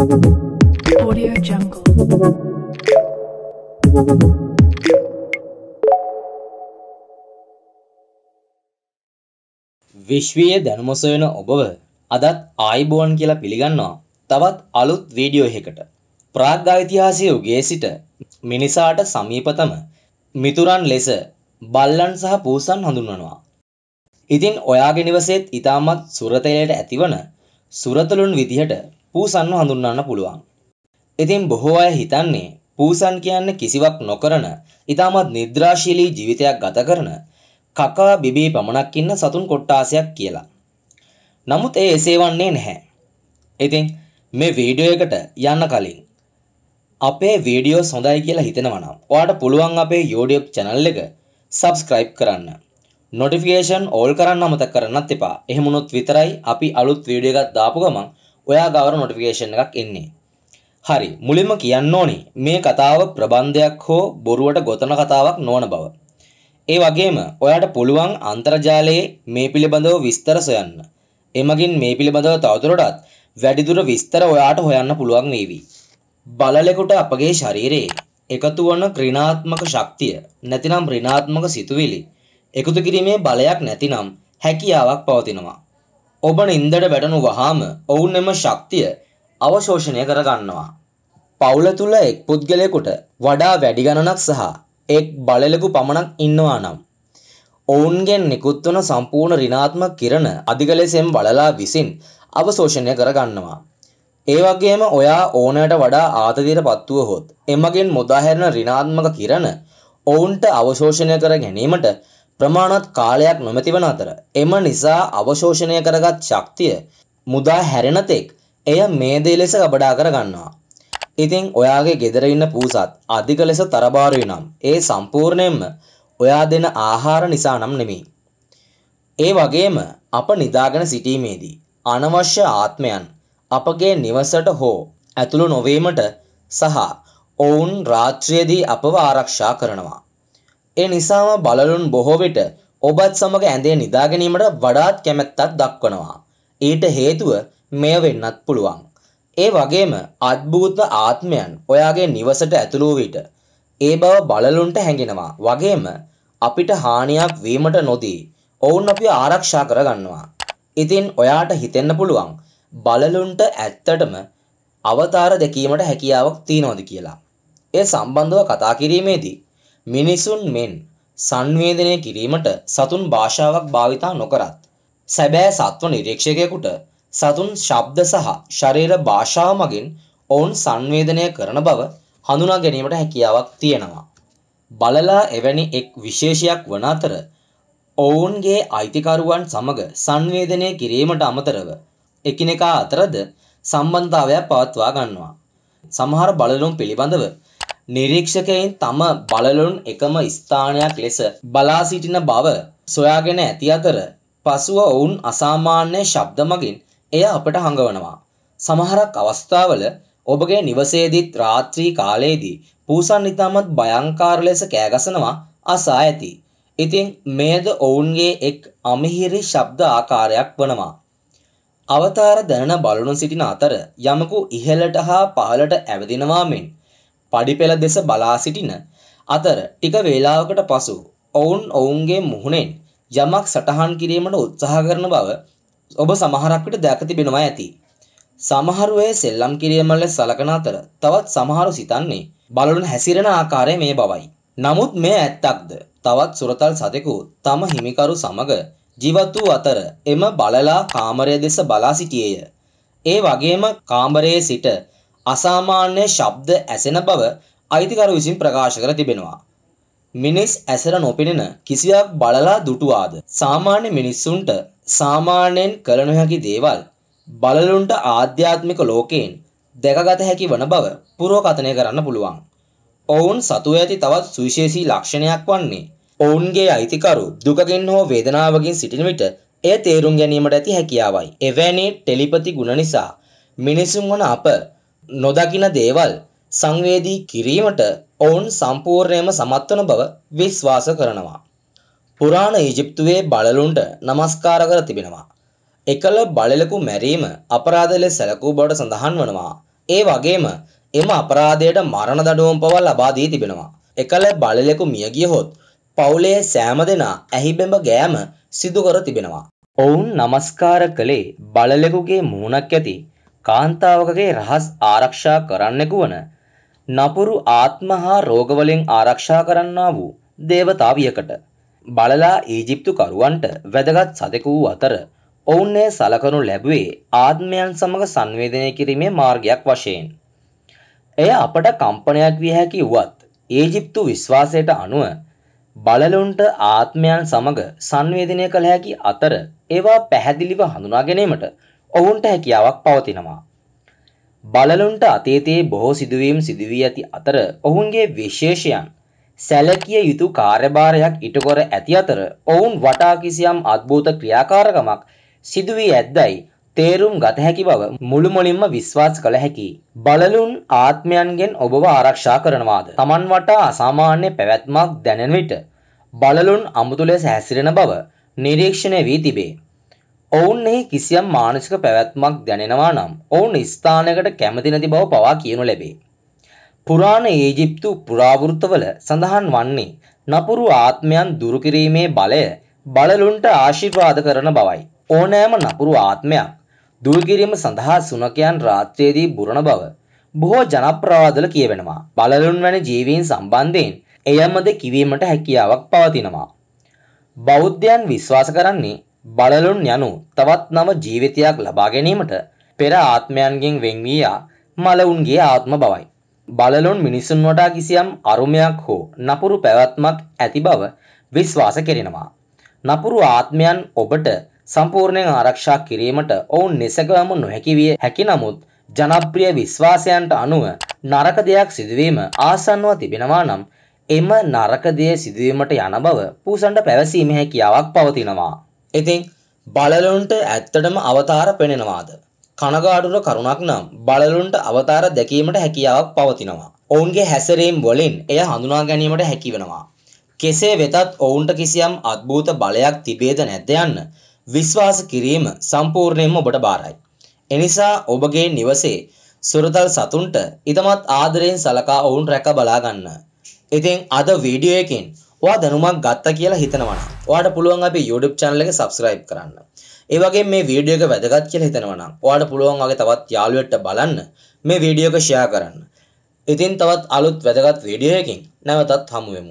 Audio Jungle. විශ්වීය දැනුමසොයන ඔබව අදත් ආයිබෝන් කියලා පිළිගන්නවා තවත් අලුත් වීඩියෝ එකකට ප්‍රාග්ගයිතිහාසය උගේ සිට මිනිසාට සමීපතම මිතුරන් ලෙස බල්ලන් සහ පූසන් හඳුන්වනවා. ඉතින් ඔයාගෙනවසේත් ඉතාමත් සුරතලයට ඇතිවන සුරතලුන් විදිහට පූසන්ව හඳුන්වන්න පුළුවන්. ඉතින් බොහෝ අය හිතන්නේ පූසන් කියන්නේ කිසිවක් නොකරන, ඉතාමත් නිද්‍රාශීලී ජීවිතයක් ගත කරන කකා බිබී පමණක් ඉන්න සතුන් කොට්ටාසයක් කියලා. නමුත් ඒ එසේ වන්නේ නැහැ. ඉතින් මේ වීඩියෝ එකට යන්න කලින් අපේ වීඩියෝ සොඳයි කියලා හිතෙනවා නම් ඔයාට පුළුවන් අපේ YouTube channel එක subscribe කරන්න. notification all කරන්න අමතක කරන්නත් එපා. එහෙම වුණොත් විතරයි අපි අලුත් වීඩියෝ එකක් දාපු ගමන් ඔයා ගවර නොටිෆිකේෂන් එකක් එන්නේ. හරි මුලින්ම කියන්න ඕනේ මේ කතාව ප්‍රබන්ධයක් හෝ බොරුවට ගොතන කතාවක් නොවන බව. ඒ වගේම ඔයාට පුළුවන් අන්තර්ජාලයේ මේ පිළිබඳව විස්තර සොයන්න. එමගින් මේ පිළිබඳව තවදුරටත් වැඩිදුර විස්තර ඔයාට හොයන්න පුළුවන් වේවි. බලලෙකුට අපගේ ශරීරයේ එකතු වන ක්‍රිනාත්මක ශක්තිය නැතිනම් ඍණාත්මක සිතුවිලි එකතු කිරීමේ බලයක් නැතිනම් හැකියාවක් පවතිනවා. ඔබ නින්දට වැටෙනු වහාම ඔවුන් එම ශක්තිය අවශෝෂණය කරගන්නවා. පවුල තුළ එක් පුද්ගලයෙකුට වඩා වැඩි ගණනක් සහ එක් බලලෙකු පමණක් ඉන්නවා නම්. ඔවුන්ගෙන් නිකුත්වන සම්පූර්ණ රිනාත්මක කිරණ අධිකලෙසෙන් බලලා විසින් අවශෝෂණය කරගන්නවා. ඒවගේම ඔයා ඕනෑට වඩා ආතතියට පත්තුව හොත් එමගෙන් මුදාහැරණ රිනාත්මක කිරණ ඔවුන්ට අවශෝෂණය කර ගැනීමට ප්‍රමාණවත් කාලයක් නොමැතිවන අතර එම නිසා අවශෝෂණය කරගත් ශක්තිය මුදා හැරෙන තෙක් එය මේදේ ලෙස ගබඩා කරගන්නවා. ඉතින් ඔයාගේ ගෙදර ඉන්න පූසත් අධික ලෙස තරබාරුයි නම් ඒ සම්පූර්ණයෙන්ම ඔයා දෙන ආහාර නිසා නම් නෙමෙයි. ඒ වගේම අප නිදාගෙන සිටීමේදී අනවශ්‍ය ආත්මයන් අපගේ නිවසට හෝ ඇතුළු නොවීමට සහ ඔවුන් රාත්‍රියේදී අපව ආරක්ෂා කරනවා. ඒ නිසාම බලලුන් බොහෝ විට ඔබත් සමග ඇඳේ නිදා ගැනීමට වඩාත් කැමැත්තක් දක්වනවා. ඊට හේතුව මෙය වෙන්නත් පුළුවන්. ඒ වගේම අද්භූත ආත්මයන් ඔයාගේ නිවසට ඇතුළු වූ විට ඒ බව බලලුන්ට හැඟෙනවා. වගේම අපිට හානියක් වීමට නොදී ඔවුන් අපි ආරක්ෂා කරගන්නවා. ඉතින් ඔයාට හිතෙන්න පුළුවන් බලලුන්ට ඇත්තටම අවතාර දැකීමට හැකියාවක් තියනවාද කියලා. ඒ සම්බන්ධව කතා කිරීමේදී මිනිසුන් මෙන් සංවේදනය කිරීමට සතුන් භාෂාවක් භාවිතා නොකරත් සැබෑ සත්ව නිරීක්ෂකයෙකුට සතුන් ශබ්ද සහ ශරීර භාෂාව මගින් ඔවුන් සංවේදනය කරන බව හඳුනා ගැනීමට හැකියාවක් තියෙනවා. බලලා එවැනි එක් විශේෂයක් වන අතර ඔවුන්ගේ අයිතිකරුවන් සමග සංවේදනය කිරීමට අමතරව එකිනෙකා අතරද සම්බන්ධතාවයක් පවත්වා ගන්නවා. සමහර බලලුන් පිළිබඳව නිරීක්ෂකයින් තම බලලුන් එකම ස්ථානයක් ලෙස බලා සිටින බව සොයාගෙන ඇති අතර පසුව ඔවුන් අසාමාන්‍ය ශබ්ද මගින් එය අපට හඟවනවා. සමහරක් අවස්ථාවල ඔබගේ නිවසේදීත් රාත්‍රී කාලයේදී පූසන් ඉතාමත් භයංකාර ලෙස කෑගසනවා අසා ඇති. ඉතින් මෙයද ඔවුන්ගේ එක් අමිහිරි ශබ්ද ආකාරයක් වනවා. අවතාර දැනන බලුණු සිටින අතර යමකු ඉහළට හා පහළට ඇවිදිනවා මෙන් පඩිපෙළ දෙස බලා සිටින අතර ටික වේලාවකට පසු ඔවුන් ඔවුන්ගේ මුහුණෙන් යමක් සටහන් කිරීමට උත්සාහ කරන බව ඔබ සමහරක් විට දැක තිබෙනවා ඇති. සමහරු එය සෙල්ලම් කිරීම ලෙස සලකන අතර තවත් සමහරු සිතන්නේ බලුන් හැසිරෙන ආකාරය මේ බවයි. නමුත් මේ ඇත්තක්ද? තවත් සුරතල් සතෙකු තම හිමිකරු සමග ජීවත් වූ අතර එම බලලා කාමරය දෙස බලා සිටියේය. ඒ වගේම කාමරයේ සිට අසාමාන්‍ය ශබ්ද ඇසෙන බව අයිතිකරු විසින් ප්‍රකාශ කර තිබෙනවා. මිනිස් ඇසර නොපෙනෙන කිසියක් බලලා දුටුවාද. සාමාන්‍ය මිනිස්සුන්ට සාමාන්‍යයෙන් කළ නොහැකි දේවල් බලලුන්ට ආධ්‍යාත්මික ලෝකයෙන් දැකගත හැකි වන බව පුරෝකථනය කරන්න පුළුවන්. ඔවුන් සතුව ඇති තවත් සුවිශේෂී ලක්ෂණයක් වන්නේ ඔවුන්ගේ අයිතිකරු දුකකින් හෝ වේදනාවකින් සිටින විට එය තේරුම් ගැනීමට ඇති හැකියාවයි. එවැනි ටෙලිපති ගුණ නිසා මිනිසුන් වන අප නොදකින දේවල් සංවේදී කිරීමට ඔවුන් සම්පූර්ණයෙන්ම සමත් වන බව විශ්වාස කරනවා. පුරාණ ඊජිප්තුවේ බලලුන්ට නමස්කාර කර තිබෙනවා. එකල බලලකු මැරීම අපරාධ ලෙස සැලකූ බවට සඳහන් වනවා. ඒ වගේම එම අපරාධයට මරණ දඬුවම් පවා ලබා දී තිබෙනවා. එකල බලලෙකු මිය ගියහොත් පවුලේ සෑම දෙනා ඇහිබෙඹ ගෑම සිදු කර තිබෙනවා. ඔවුන් නමස්කාර කළේ බලලෙකුගේ මූණක් ඇති කාන්තාවකගේ රහස් ආරක්ෂා කරන්නෙකු වන නපුරු ආත්ම හා රෝගවලින් ආරක්ෂා කරන්නා වූ දේවතාවියකට බලලා ඊජිප්තු කරුවන්ට වැදගත් සතෙකු වූ අතර ඔවුන් එය සලකනු ලැබුවේ ආත්මයන් සමග සංවේදනය කිරීමේ මාර්ගයක් වශයෙන්. එය අපට කම්පනයක් විය හැකි වුවත් ඊජිප්තු විශ්වාසයට අනුව බලලුන්ට ආත්මයන් සමග සංවේදනය කළ හැකි අතර ඒවා පැහැදිලිව හඳුනා ගැනීමට ඔවුන්ට හැකියාවක් පවතිනවා. බළලුන්ට අතීතයේ බොහෝ සිදුවීම් සිදුවී ඇති අතර ඔවුන්ගේ විශේෂයන් සැලකිය යුතු කාර්යභාරයක් ඉටුකර ඇති අතර ඔවුන් වටා කිසියම් අද්භූත ක්‍රියාකාරකමක් සිදුවී ඇත්දැයි තේරුම් ගත හැකි බව මුළුමොලින්ම විශ්වාස කළ හැකි. බලලුන් ආත්මයන්ගෙන් ඔබව ආරක්ෂා කරනවාද. තමන් වටා අසාමාන්‍ය පැවැත්මක් දැනෙන විට. බලලුන් අමුතුලෙස හැසිරෙන බව නිරීක්ෂණය වී තිබේ. ඔවුන්ෙහි කිසියම් මානසික පැවැත්මක් දැනෙනවා නම් ඔවුන් ස්ථානකට කැමති නැති බව පවා කියනු ලැබේ. පුරාණ ඊජිප්තු පුරාවෘත්තවල සඳහන් වන්නේ නපුරු ආත්මයන් දුරු කිරීමේ බලය බලලුන්ට ආශිර්වාද කරන බවයි. ඕනෑම නපුරු ආත්මයක් දුරු කිරීම සඳහා සුනකයන් රාත්‍රියේදී බුරන බව බොහෝ ජනප්‍රවාදවල කියවෙනවා. බලලුන් වැනි ජීවීන් සම්බන්ධයෙන් එයමද කිවීමට හැකියාවක් පවතිනවා. බෞද්ධයන් විශ්වාස කරන්නේ බළලුන් යනු තවත් නව ජීවිතයක් ලබා ගැනීමට පෙර ආත්මයන්ගෙන් වෙන් වීයා මලවුන්ගේ ආත්ම බවයි. බලලොන් මිනිසුන් වටා කිසියම් අරුමයක් හෝ නපුරු පැවැත්මක් ඇති බව විශ්වාස කෙරෙනවා. නපුරු ආත්මයන් ඔබට සම්පූර්ණයෙන් ආරක්ෂා කිරීමට ඔවුන් නිසකවම නොහැකි විය හැකි නමුත් ජනප්‍රිය විශ්වාසයන්ට අනුව නරක දෙයක් සිදුවීම ආසන්නව තිබෙනවා නම් එම නරක දේ සිදුවීමට යන බව පූසන්ට පැවසීමේ හැකියාවක් පවතිනවා. ඉතින් බලලුන්ට ඇත්තටම අවතාර පෙනෙනවාද? කනගාටුට කරුණක් නම් බලලුන්ට අවතාර දැකීමට හැකියාවක් පවතිනවා. ඔවුන්ගේ හැසිරීම් වලින් එය හඳුනා ගැනීමට හැකි වෙනවා. කෙසේ වෙතත් ඔවුන්ට කිසියම් අද්භූත බලයක් තිබේද නැද්ද යන්න විශ්වාස කිරීම සම්පූර්ණයෙන්ම ඔබට බාරයි. එනිසා ඔබගේ නිවසේ සුරතල් සතුන්ට ඉතමත් ආදරයෙන් සලකා ඔවුන් රැක බලා ගන්න. ඉතින් අද වීඩියෝ එකෙන් ඔයා දැනුමක් ගත්තා කියලා හිතනවා නම් ඔයාට පුළුවන් අපි YouTube channel එක subscribe කරන්න. ඒ වගේම මේ වීඩියෝ එක වැදගත් කියලා හිතනවා නම් ඔයාට පුළුවන් වගේ තවත් යාළුවෙක්ට බලන්න මේ වීඩියෝ එක share කරන්න. ඉතින් තවත් අලුත් වැදගත් වීඩියෝ එකකින් නැවතත් හමු වෙමු.